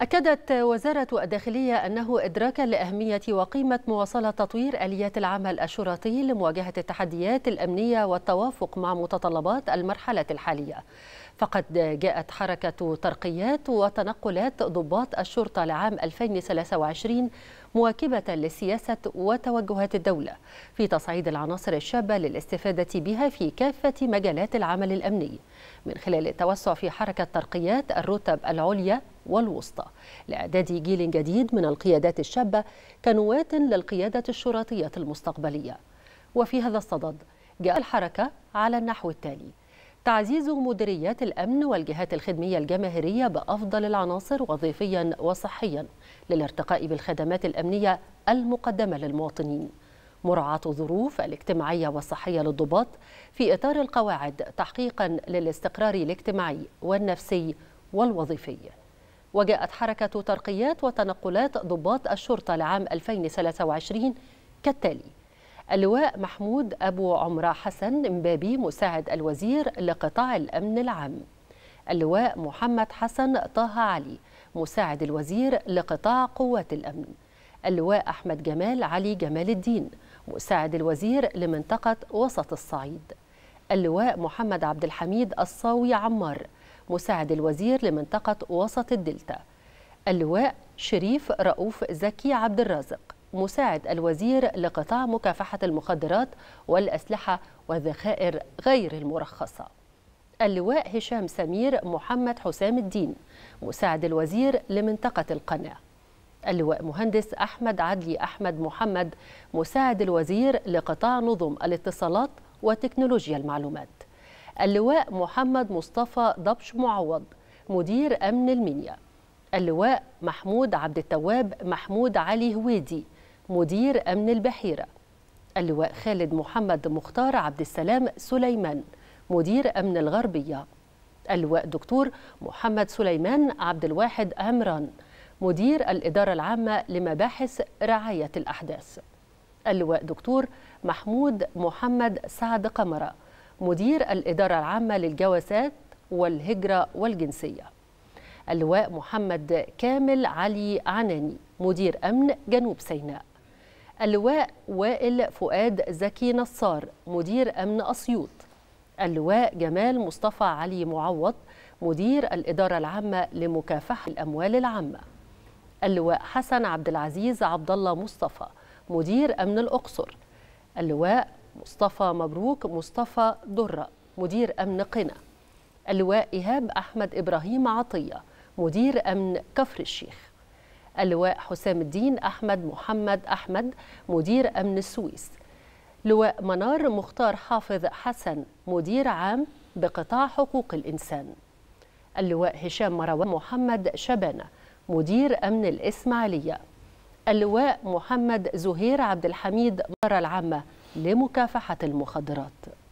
أكدت وزارة الداخلية أنه إدراكا لأهمية وقيمة مواصلة تطوير آليات العمل الشرطي لمواجهة التحديات الأمنية والتوافق مع متطلبات المرحلة الحالية فقد جاءت حركة ترقيات وتنقلات ضباط الشرطة لعام 2023 مواكبة لسياسة وتوجهات الدولة في تصعيد العناصر الشابة للاستفادة بها في كافة مجالات العمل الأمني من خلال التوسع في حركة ترقيات الرتب العليا والوسطى لإعداد جيل جديد من القيادات الشابة كنواة للقيادة الشرطية المستقبلية وفي هذا الصدد جاء الحركة على النحو التالي تعزيز مديريات الأمن والجهات الخدمية الجماهيرية بأفضل العناصر وظيفيا وصحيا للارتقاء بالخدمات الأمنية المقدمة للمواطنين مراعاة الظروف الاجتماعية والصحية للضباط في إطار القواعد تحقيقا للاستقرار الاجتماعي والنفسي والوظيفي وجاءت حركة ترقيات وتنقلات ضباط الشرطة لعام 2023 كالتالي اللواء محمود أبو عمرة حسن مبابي مساعد الوزير لقطاع الأمن العام اللواء محمد حسن طه علي مساعد الوزير لقطاع قوات الأمن اللواء أحمد جمال علي جمال الدين مساعد الوزير لمنطقة وسط الصعيد اللواء محمد عبد الحميد الصاوي عمار مساعد الوزير لمنطقة وسط الدلتا اللواء شريف رؤوف زكي عبد الرازق مساعد الوزير لقطاع مكافحة المخدرات والأسلحة والذخائر غير المرخصة اللواء هشام سمير محمد حسام الدين مساعد الوزير لمنطقة القناة اللواء مهندس أحمد عدلي أحمد محمد مساعد الوزير لقطاع نظم الاتصالات وتكنولوجيا المعلومات اللواء محمد مصطفى ضبش معوض مدير أمن المنيا اللواء محمود عبد التواب محمود علي هويدي مدير أمن البحيرة اللواء خالد محمد مختار عبد السلام سليمان مدير أمن الغربية اللواء دكتور محمد سليمان عبد الواحد عمران مدير الإدارة العامة لمباحث رعاية الأحداث اللواء دكتور محمود محمد سعد قمرة مدير الإدارة العامة للجوازات والهجرة والجنسية اللواء محمد كامل علي عناني مدير أمن جنوب سيناء اللواء وائل فؤاد زكي نصار مدير أمن أسيوط اللواء جمال مصطفى علي معوض مدير الإدارة العامة لمكافحة الأموال العامة اللواء حسن عبد العزيز عبد الله مصطفى مدير أمن الأقصر اللواء مصطفى مبروك مصطفى درة مدير أمن قنا اللواء إيهاب أحمد إبراهيم عطية مدير أمن كفر الشيخ اللواء حسام الدين أحمد محمد أحمد مدير أمن السويس لواء منار مختار حافظ حسن مدير عام بقطاع حقوق الإنسان اللواء هشام مروان محمد شبانة مدير أمن الإسماعيلية اللواء محمد زهير عبد الحميد مرة العامة لمكافحة المخدرات